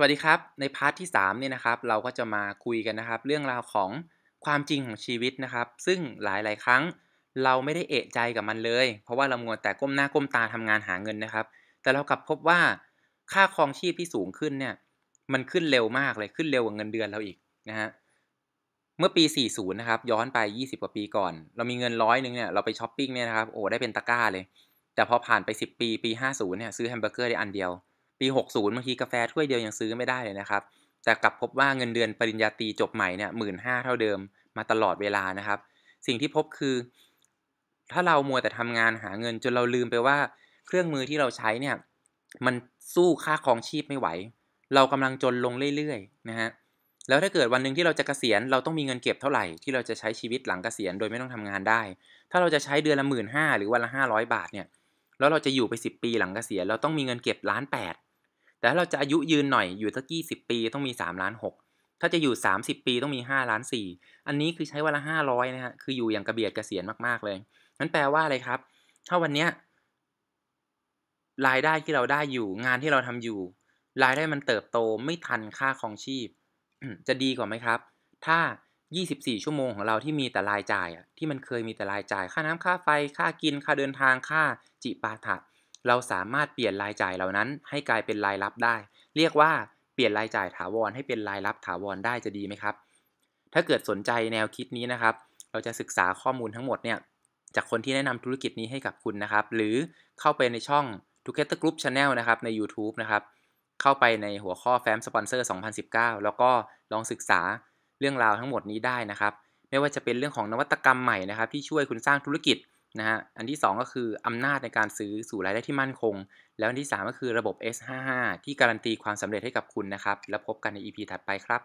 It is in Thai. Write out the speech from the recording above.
สวัสดีครับ ในพาร์ทที่ 3เนี่ยนะครับเราก็จะมาคุยกันนะครับเรื่องราวของความจริงของชีวิตนะครับซึ่งหลาย ๆ ครั้งเราไม่ได้เอะใจกับมันเลย เพราะว่าเรามัวแต่ก้มหน้าก้มตาทำงานหาเงินนะครับแต่เรากลับพบว่าค่าครองชีพที่สูงขึ้นเนี่ยมันขึ้นเร็วมากเลยขึ้นเร็วกว่าเงินเดือนเราอีกนะฮะเมื่อปี 40 นะครับย้อนไป 20 กว่าปีก่อน เรามีเงินร้อยหนึ่งเนี่ยเราไปช้อปปิ้งเนี่ยนะครับโอ้ได้เป็นตะกร้าเลย แต่พอผ่านไป 10 ปีปี 50 เนี่ยซื้อแฮมเบอร์เกอร์ได้อันเดียวปี 60บางทีกาแฟถ้วยเดียวยังซื้อไม่ได้เลยนะครับ แต่กลับพบว่าเงินเดือนปริญญาตรีจบใหม่เนี่ยหมื่นห้าเท่าเดิมมาตลอดเวลานะครับ สิ่งที่พบคือถ้าเรามัวแต่ทำงานหาเงินจนเราลืมไปว่าเครื่องมือที่เราใช้เนี่ย มันสู้ค่าครองชีพไม่ไหว เรากำลังจนลงเรื่อย ๆ นะฮะ แล้วถ้าเกิดวันหนึ่งที่เราจะกะเกษียณเราต้องมีเงินเก็บเท่าไหร่ที่เราจะใช้ชีวิตหลังกเกษียณโดยไม่ต้องทำงานได้ ถ้าเราจะใช้เดือนละหมื่นห้าหรือวันละห้าร้อยบาทเนี่ยแล้วเราจะอยู่ไปสิบปีหลังกเกษียณ เราต้องมีเงินเก็บล้านแปดแต่ถ้าเราจะอายุยืนหน่อยอยู่สักยี่สิบปีต้องมีสามล้านหกถ้าจะอยู่สสามิบปีต้องมีห้าล้านสี่อันนี้คือใช้วันละ้อยนะฮะคืออยู่อย่างกระเบียดกระเสียนมากๆเลยนั้นแปลว่าอะไรครับถ้าวันเนี้ยรายได้ที่เราได้อยู่ งานที่เราทำอยู่รายได้มันเติบโตไม่ทันค่าของชีพจะดีกว่าไหมครับ ถ้า 24 ชั่วโมงของเราที่มีแต่รายจ่ายที่มันเคยมีแต่รายจ่าย ค่าน้ำค่าไฟค่ากินค่าเดินทางค่าจิปาถะเราสามารถเปลี่ยนรายจ่ายเหล่านั้น ให้กลายเป็นรายรับได้ เรียกว่าเปลี่ยนรายจ่ายถาวรให้เป็นรายรับถาวรได้จะดีไหมครับ ถ้าเกิดสนใจแนวคิดนี้นะครับ เราจะศึกษาข้อมูลทั้งหมดเนี่ยจากคนที่แนะนำธุรกิจนี้ให้กับคุณนะครับ หรือเข้าไปในช่อง t o g e t h e r Group Channel นะครับใน YouTube นะครับ เข้าไปในหัวข้อแฟ้มสปอนเซอร์ 2019 แล้วก็ลองศึกษาเรื่องราวทั้งหมดนี้ได้นะครับ ไม่ว่าจะเป็นเรื่องของนวัตกรรมใหม่นะครับที่ช่วยคุณสร้างธุรกิจนะฮะอันที่ 2 ก็คืออำนาจในการซื้อสู่รายได้ที่มั่นคง แล้วอันที่ 3 ก็คือระบบ S55 ที่การันตีความสำเร็จให้กับคุณนะครับ แล้วพบกันใน EP ถัดไปครับ